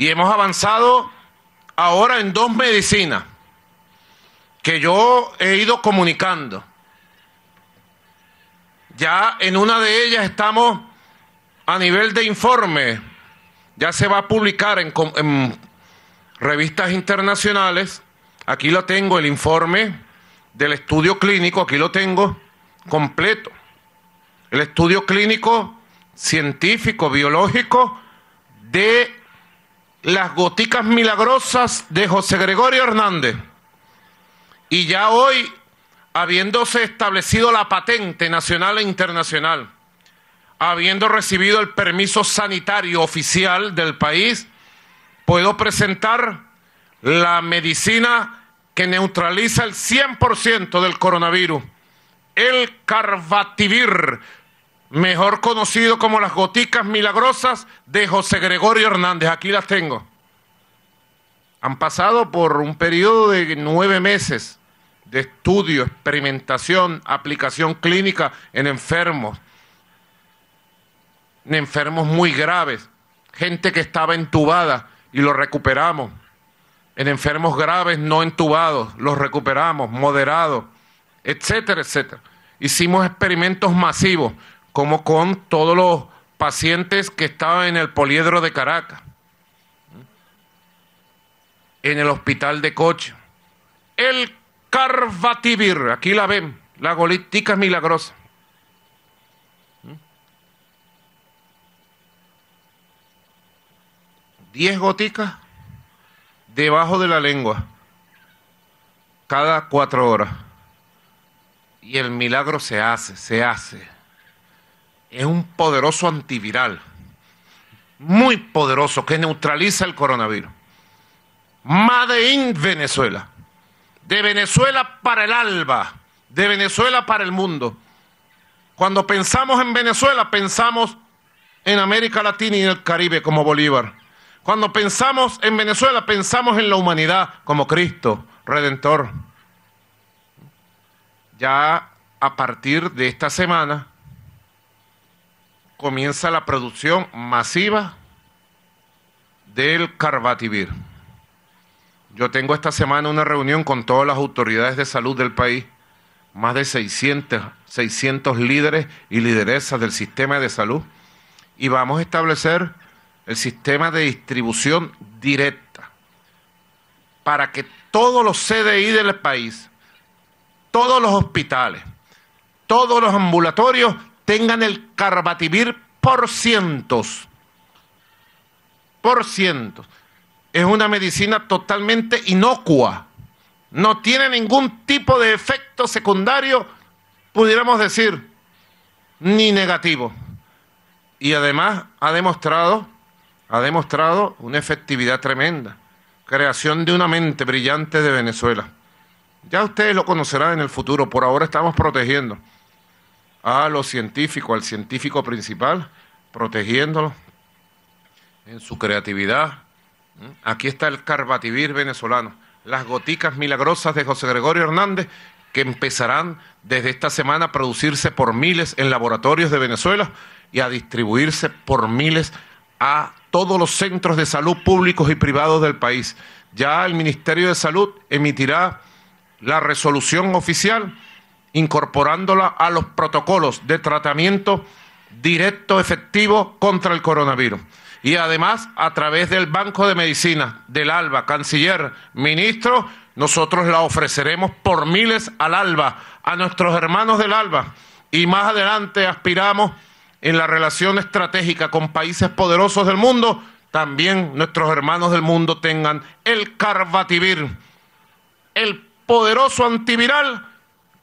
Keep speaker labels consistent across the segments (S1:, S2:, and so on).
S1: Y hemos avanzado ahora en dos medicinas que yo he ido comunicando. Ya en una de ellas estamos a nivel de informe, ya se va a publicar en, revistas internacionales. Aquí lo tengo, el informe del estudio clínico, aquí lo tengo completo. El estudio clínico científico, biológico de las goticas milagrosas de José Gregorio Hernández. Y ya hoy, habiéndose establecido la patente nacional e internacional, habiendo recibido el permiso sanitario oficial del país, puedo presentar la medicina que neutraliza el 100% del coronavirus, el Carvativir, mejor conocido como las goticas milagrosas de José Gregorio Hernández. Aquí las tengo. Han pasado por un periodo de nueve meses de estudio, experimentación, aplicación clínica en enfermos, en enfermos muy graves, gente que estaba entubada y lo recuperamos, en enfermos graves no entubados, los recuperamos, moderados, etcétera, etcétera. Hicimos experimentos masivos, como con todos los pacientes que estaban en el poliedro de Caracas, en el hospital de Coche. El Carvativir, aquí la ven, la golitica es milagrosa. Diez goticas debajo de la lengua, cada cuatro horas. Y el milagro se hace, se hace es un poderoso antiviral, muy poderoso, que neutraliza el coronavirus. Made in Venezuela. De Venezuela para el alba, de Venezuela para el mundo. Cuando pensamos en Venezuela, pensamos en América Latina y en el Caribe como Bolívar. Cuando pensamos en Venezuela, pensamos en la humanidad como Cristo, Redentor. Ya a partir de esta semana comienza la producción masiva del carbativir. Yo tengo esta semana una reunión con todas las autoridades de salud del país, más de 600, 600 líderes y lideresas del sistema de salud, y vamos a establecer el sistema de distribución directa para que todos los CDI del país, todos los hospitales, todos los ambulatorios tengan el carbativir por cientos. Por cientos. Es una medicina totalmente inocua. No tiene ningún tipo de efecto secundario, pudiéramos decir, ni negativo. Y además ha demostrado, ha demostrado una efectividad tremenda. Creación de una mente brillante de Venezuela. Ya ustedes lo conocerán en el futuro, por ahora estamos protegiendo a los científicos, al científico principal, protegiéndolo en su creatividad. ¿Mm? Aquí está el carbativir venezolano, las goticas milagrosas de José Gregorio Hernández que empezarán desde esta semana a producirse por miles en laboratorios de Venezuela y a distribuirse por miles a todos los centros de salud públicos y privados del país. Ya el Ministerio de Salud emitirá la resolución oficial incorporándola a los protocolos de tratamiento directo efectivo contra el coronavirus. Y además, a través del Banco de Medicina, del ALBA, canciller, ministro, nosotros la ofreceremos por miles al ALBA, a nuestros hermanos del ALBA. Y más adelante aspiramos en la relación estratégica con países poderosos del mundo, también nuestros hermanos del mundo tengan el carvativir, el poderoso antiviral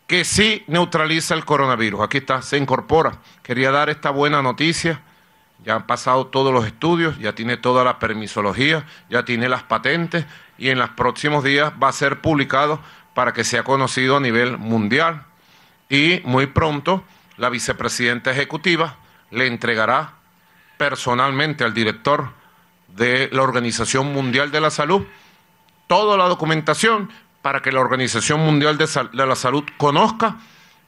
S1: que sí neutraliza el coronavirus. Aquí está, se incorpora. Quería dar esta buena noticia. Ya han pasado todos los estudios, ya tiene toda la permisología, ya tiene las patentes y en los próximos días va a ser publicado para que sea conocido a nivel mundial. Y muy pronto la vicepresidenta ejecutiva le entregará personalmente al director de la Organización Mundial de la Salud toda la documentación para que la Organización Mundial de, la Salud conozca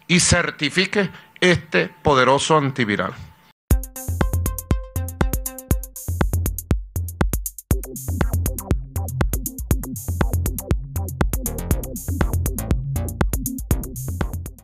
S1: y certifique este poderoso antiviral.